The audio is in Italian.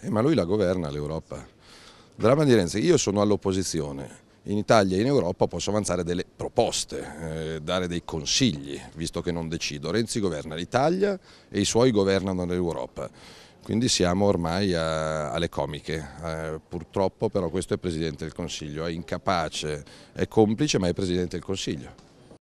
eh, ma lui la governa l'Europa. di Renzi, io sono all'opposizione, in Italia e in Europa posso avanzare delle proposte, eh, dare dei consigli, visto che non decido. Renzi governa l'Italia e i suoi governano l'Europa. Quindi siamo ormai a, eh, alle comiche, eh, purtroppo però questo è Presidente del Consiglio, è incapace, è complice ma è Presidente del Consiglio.